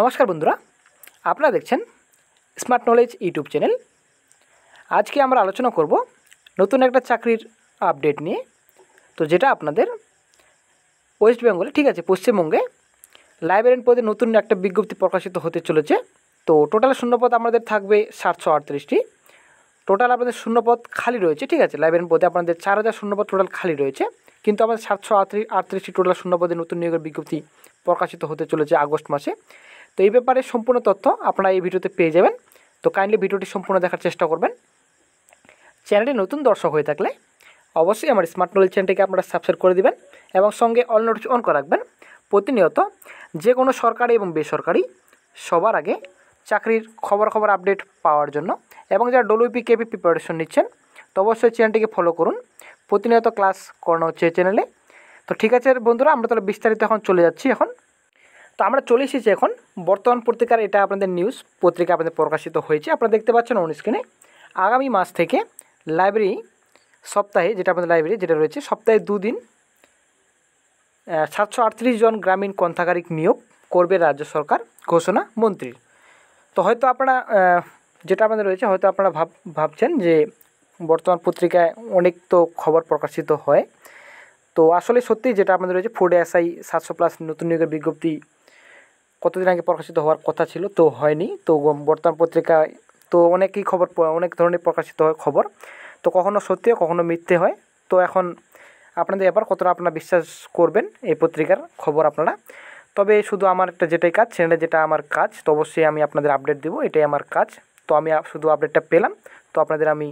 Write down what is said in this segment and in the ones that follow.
নমস্কার বন্ধুরা আপনারা দেখছেন স্মার্ট নলেজ ইউটিউব চ্যানেল আজকে আমরা আলোচনা করব নতুন একটা চাকরির আপডেট নিয়ে তো যেটা আপনাদের ওয়েস্ট বেঙ্গলে ঠিক আছে পশ্চিমবঙ্গে লাইব্রেরিয়ান পদে নতুন একটা বিজ্ঞপ্তি প্রকাশিত হতে চলেছে তো টোটাল শূন্যপদ আমাদের থাকবে সাতশো আটত্রিশটি টোটাল আপনাদের শূন্যপদ খালি রয়েছে ঠিক আছে লাইব্রেরিয়ান পদে আপনাদের চার হাজার শূন্যপদ টোটাল খালি রয়েছে কিন্তু আমাদের সাতশো আটত্রিশটি টোটাল শূন্যপদে নতুন নিয়োগের বিজ্ঞপ্তি প্রকাশিত হতে চলেছে আগস্ট মাসে তো এই ব্যাপারে সম্পূর্ণ তথ্য আপনারা এই ভিডিওতে পেয়ে যাবেন তো কাইন্ডলি ভিডিওটি সম্পূর্ণ দেখার চেষ্টা করবেন চ্যানেলে নতুন দর্শক হয়ে থাকলে অবশ্যই আমার স্মার্ট নলেজ চ্যানেলটিকে আপনারা সাবস্ক্রাইব করে দিবেন এবং সঙ্গে অল নোটিস অন করে রাখবেন প্রতিনিয়ত যে কোনো সরকারি এবং বেসরকারি সবার আগে চাকরির খবর খবর আপডেট পাওয়ার জন্য এবং যারা ডব্লিউপি কেপি প্রিপারেশন নিচ্ছেন তো অবশ্যই চ্যানেলটিকে ফলো করুন প্রতিনিয়ত ক্লাস করানো হচ্ছে চ্যানেলে তো ঠিক আছে বন্ধুরা আমরা তাহলে বিস্তারিত এখন চলে যাচ্ছি এখন তো আমরা চলে এসেছি এখন বর্তমান পত্রিকার এটা আপনাদের নিউজ পত্রিকা আপনাদের প্রকাশিত হয়েছে আপনারা দেখতে পাচ্ছেন অন স্ক্রিনে আগামী মাস থেকে লাইব্রেরি সপ্তাহে যেটা আমাদের লাইব্রেরি যেটা রয়েছে সপ্তাহে দুদিন সাতশো আটত্রিশ জন গ্রামীণ কন্থাকারিক নিয়োগ করবে রাজ্য সরকার ঘোষণা মন্ত্রীর তো হয়তো আপনারা যেটা আমাদের রয়েছে হয়তো আপনারা ভাব ভাবছেন যে বর্তমান পত্রিকায় অনেক তো খবর প্রকাশিত হয় তো আসলে সত্যি যেটা আমাদের রয়েছে ফুড এসআই সাতশো প্লাস নতুন নিয়োগের বিজ্ঞপ্তি কতদিন আগে প্রকাশিত হওয়ার কথা ছিল তো হয়নি তো বর্তমান পত্রিকায় তো অনেকই খবর অনেক ধরনের প্রকাশিত হয় খবর তো কখনো সত্যি কখনো মিথ্যে হয় তো এখন আপনাদের এবার কতটা আপনারা বিশ্বাস করবেন এই পত্রিকার খবর আপনারা তবে শুধু আমার একটা যেটাই কাজ সেটা যেটা আমার কাজ তো অবশ্যই আমি আপনাদের আপডেট দেবো এটাই আমার কাজ তো আমি শুধু আপডেটটা পেলাম তো আপনাদের আমি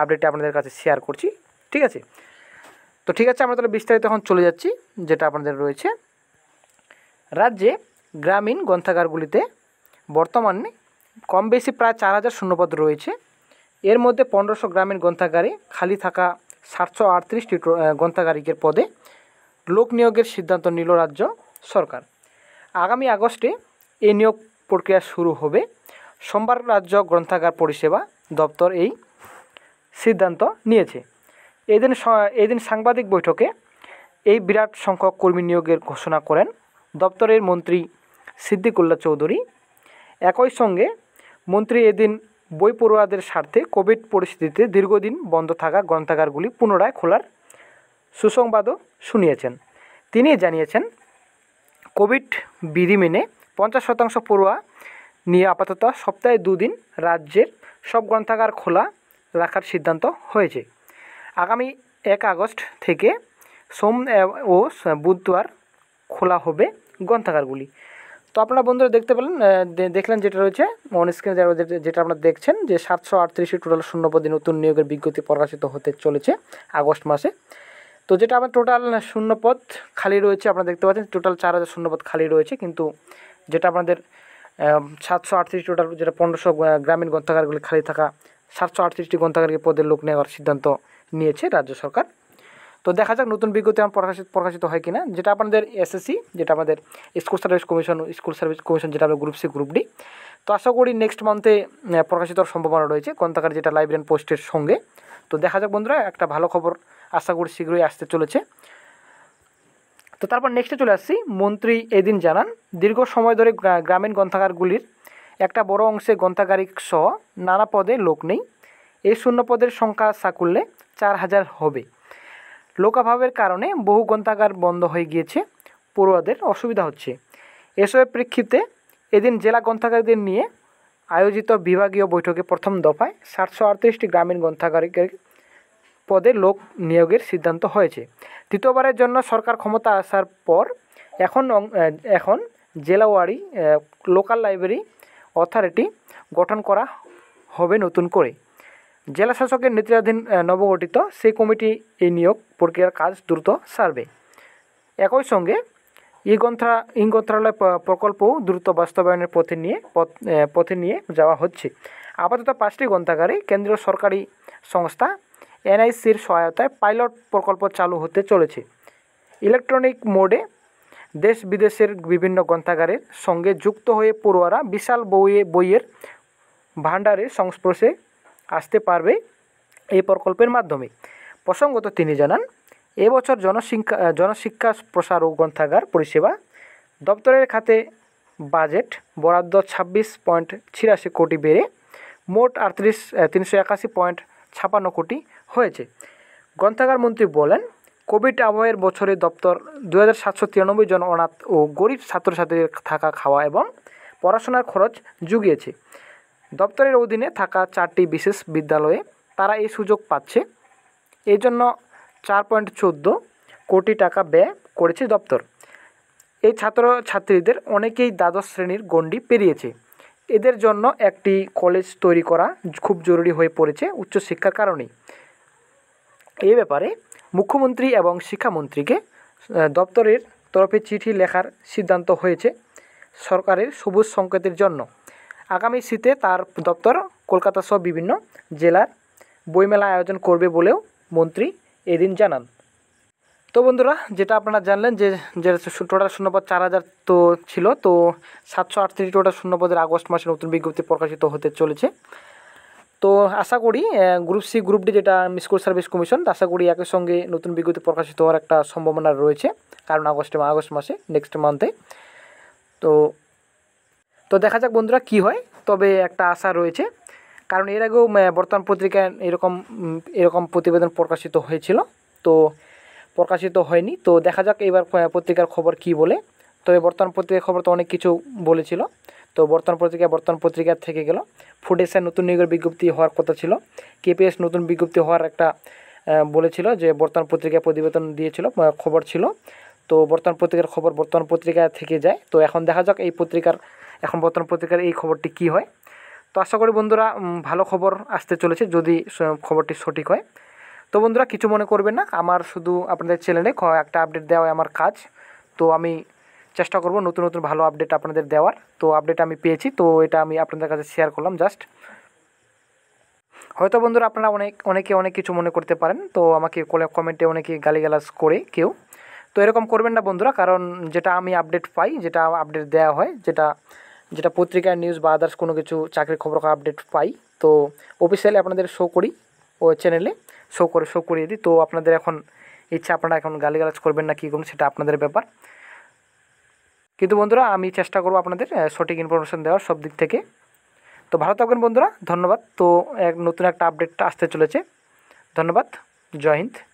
আপডেটটা আপনাদের কাছে শেয়ার করছি ঠিক আছে তো ঠিক আছে আমরা তাহলে বিস্তারিত এখন চলে যাচ্ছি যেটা আপনাদের রয়েছে রাজ্যে গ্রামীণ গ্রন্থাগারগুলিতে বর্তমানে কম বেশি প্রায় চার হাজার শূন্যপদ রয়েছে এর মধ্যে পনেরোশো গ্রামীণ গ্রন্থাগারে খালি থাকা সাতশো আটত্রিশটি গ্রন্থাগারিকের পদে লোক নিয়োগের সিদ্ধান্ত নিল রাজ্য সরকার আগামী আগস্টে এই নিয়োগ প্রক্রিয়া শুরু হবে সোমবার রাজ্য গ্রন্থাগার পরিষেবা দপ্তর এই সিদ্ধান্ত নিয়েছে এদিন এদিন সাংবাদিক বৈঠকে এই বিরাট সংখ্যক কর্মী নিয়োগের ঘোষণা করেন দপ্তরের মন্ত্রী সিদ্দিকুল্লা চৌধুরী একই সঙ্গে মন্ত্রী এদিন বই পড়ুয়াদের স্বার্থে কোভিড পরিস্থিতিতে দীর্ঘদিন বন্ধ থাকা গ্রন্থাগারগুলি পুনরায় খোলার সুসংবাদও শুনিয়েছেন তিনি জানিয়েছেন কোভিড বিধি মেনে পঞ্চাশ শতাংশ পড়ুয়া নিয়ে আপাতত সপ্তাহে দুদিন রাজ্যের সব গ্রন্থাগার খোলা রাখার সিদ্ধান্ত হয়েছে আগামী এক আগস্ট থেকে সোম ও বুধবার খোলা হবে গ্রন্থাগারগুলি তো আপনারা বন্ধুরা দেখতে পেলেন দেখলেন যেটা রয়েছে অন স্ক্রিনে যেটা আপনারা দেখছেন যে সাতশো আটত্রিশটি টোটাল শূন্যপদে নতুন নিয়োগের বিজ্ঞপ্তি প্রকাশিত হতে চলেছে আগস্ট মাসে তো যেটা আমার টোটাল শূন্যপদ খালি রয়েছে আপনারা দেখতে পাচ্ছেন টোটাল চার হাজার শূন্যপদ খালি রয়েছে কিন্তু যেটা আপনাদের সাতশো আটত্রিশ টোটাল যেটা পনেরোশো গ্রামীণ গ্রন্থাগারগুলি খালি থাকা সাতশো আটত্রিশটি গ্রন্থাগারকে পদের লোক নেওয়ার সিদ্ধান্ত নিয়েছে রাজ্য সরকার তো দেখা যাক নতুন বিজ্ঞপ্তি আমার প্রকাশিত প্রকাশিত হয় কিনা যেটা আপনাদের এসএসসি যেটা আমাদের school service commission school service commission যেটা আমরা গ্রুপ সি গ্রুপ ডি তো আশা করি নেক্সট মান্থে প্রকাশিত হওয়ার সম্ভাবনা রয়েছে কন্তাকার যেটা লাইব্রেরিয়ান পোস্টের সঙ্গে তো দেখা যাক বন্ধুরা একটা ভালো খবর আশা করি শীঘ্রই আসতে চলেছে তো তারপর নেক্সটে চলে আসছি মন্ত্রী এদিন জানান দীর্ঘ সময় ধরে গ্রামীণ গ্রন্থাগারগুলির একটা বড় অংশে গ্রন্থাগারিক সহ নানা পদে লোক নেই এই শূন্য পদের সংখ্যা সাকুল্যে চার হাজার হবে লোকাভাবের কারণে বহু গ্রন্থাগার বন্ধ হয়ে গিয়েছে পড়ুয়াদের অসুবিধা হচ্ছে এসবের প্রেক্ষিতে এদিন জেলা গ্রন্থাগারদের নিয়ে আয়োজিত বিভাগীয় বৈঠকে প্রথম দফায় সাতশো আটত্রিশটি গ্রামীণ গ্রন্থাগারিকের পদে লোক নিয়োগের সিদ্ধান্ত হয়েছে দ্বিতীয়বারের জন্য সরকার ক্ষমতা আসার পর এখন এখন জেলাওয়ারি লোকাল লাইব্রেরি অথরিটি গঠন করা হবে নতুন করে জেলা শাসকের নেতৃত্বাধীন নবগঠিত সেই কমিটি এই নিয়োগ প্রক্রিয়ার কাজ দ্রুত সারবে একই সঙ্গে ই গ্রন্থা ই গ্রন্থালয় প্রকল্পও দ্রুত বাস্তবায়নের পথে নিয়ে পথে নিয়ে যাওয়া হচ্ছে আপাতত পাঁচটি গ্রন্থাগারে কেন্দ্রীয় সরকারি সংস্থা এনআইসির সহায়তায় পাইলট প্রকল্প চালু হতে চলেছে ইলেকট্রনিক মোডে দেশ বিদেশের বিভিন্ন গ্রন্থাগারের সঙ্গে যুক্ত হয়ে পড়ুয়ারা বিশাল বইয়ে বইয়ের ভাণ্ডারের সংস্পর্শে আসতে পারবে এই প্রকল্পের মাধ্যমে প্রসঙ্গত তিনি জানান এবছর জনশিক্ষা জনশিক্ষা প্রসার ও গ্রন্থাগার পরিষেবা দপ্তরের খাতে বাজেট বরাদ্দ ছাব্বিশ পয়েন্ট ছিয়াশি কোটি বেড়ে মোট আটত্রিশ তিনশো একাশি পয়েন্ট ছাপান্ন কোটি হয়েছে গ্রন্থাগার মন্ত্রী বলেন কোভিড আবহের বছরে দপ্তর দু হাজার সাতশো তিরানব্বই জন অনাথ ও গরিব ছাত্রছাত্রীদের থাকা খাওয়া এবং পড়াশোনার খরচ জুগিয়েছে দপ্তরের অধীনে থাকা চারটি বিশেষ বিদ্যালয়ে তারা এই সুযোগ পাচ্ছে এই জন্য চার পয়েন্ট চোদ্দো কোটি টাকা ব্যয় করেছে দপ্তর এই ছাত্র ছাত্রীদের অনেকেই দ্বাদশ শ্রেণীর গণ্ডি পেরিয়েছে এদের জন্য একটি কলেজ তৈরি করা খুব জরুরি হয়ে পড়েছে উচ্চশিক্ষার কারণেই এই ব্যাপারে মুখ্যমন্ত্রী এবং শিক্ষামন্ত্রীকে দপ্তরের তরফে চিঠি লেখার সিদ্ধান্ত হয়েছে সরকারের সবুজ সংকেতের জন্য আগামী শীতে তার দপ্তর কলকাতা সহ বিভিন্ন জেলার বইমেলা আয়োজন করবে বলেও মন্ত্রী এদিন জানান তো বন্ধুরা যেটা আপনারা জানলেন যে টোটাল শূন্যপদ চার হাজার তো ছিল তো সাতশো আটত্রিশ টোটাল শূন্যপদের আগস্ট মাসে নতুন বিজ্ঞপ্তি প্রকাশিত হতে চলেছে তো আশা করি গ্রুপ সি গ্রুপ ডি যেটা মিস সার্ভিস কমিশন আশা করি একই সঙ্গে নতুন বিজ্ঞপ্তি প্রকাশিত হওয়ার একটা সম্ভাবনা রয়েছে কারণ আগস্টে আগস্ট মাসে নেক্সট মান্থে তো তো দেখা যাক বন্ধুরা কি হয় তবে একটা আশা রয়েছে কারণ এর আগেও বর্তমান পত্রিকায় এরকম এরকম প্রতিবেদন প্রকাশিত হয়েছিল তো প্রকাশিত হয়নি তো দেখা যাক এবার পত্রিকার খবর কি বলে তবে বর্তমান পত্রিকার খবর তো অনেক কিছু বলেছিল তো বর্তমান পত্রিকা বর্তমান পত্রিকার থেকে গেল ফুডেশার নতুন নিয়োগের বিজ্ঞপ্তি হওয়ার কথা ছিল কেপিএস নতুন বিজ্ঞপ্তি হওয়ার একটা বলেছিল যে বর্তমান পত্রিকা প্রতিবেদন দিয়েছিল খবর ছিল তো বর্তমান পত্রিকার খবর বর্তমান পত্রিকা থেকে যায় তো এখন দেখা যাক এই পত্রিকার এখন বর্তমান পত্রিকার এই খবরটি কি হয় তো আশা করি বন্ধুরা ভালো খবর আসতে চলেছে যদি খবরটি সঠিক হয় তো বন্ধুরা কিছু মনে করবেন না আমার শুধু আপনাদের চ্যানেলে একটা আপডেট দেওয়া আমার কাজ তো আমি চেষ্টা করব নতুন নতুন ভালো আপডেট আপনাদের দেওয়ার তো আপডেট আমি পেয়েছি তো এটা আমি আপনাদের কাছে শেয়ার করলাম জাস্ট হয়তো বন্ধুরা আপনারা অনেক অনেকে অনেক কিছু মনে করতে পারেন তো আমাকে কমেন্টে অনেকে গালিগালাজ করে কেউ তো এরকম করবেন না বন্ধুরা কারণ যেটা আমি আপডেট পাই যেটা আপডেট দেওয়া হয় যেটা যেটা পত্রিকার নিউজ বা আদার্স কোনো কিছু চাকরির খবর আপডেট পাই তো অফিসিয়ালি আপনাদের শো করি ও চ্যানেলে শো করে শো করিয়ে দিই তো আপনাদের এখন ইচ্ছা আপনারা এখন গালিগালাজ করবেন না কী করুন সেটা আপনাদের ব্যাপার কিন্তু বন্ধুরা আমি চেষ্টা করব আপনাদের সঠিক ইনফরমেশান দেওয়ার সব দিক থেকে তো ভালো থাকবেন বন্ধুরা ধন্যবাদ তো এক নতুন একটা আপডেট আসতে চলেছে ধন্যবাদ জয় হিন্দ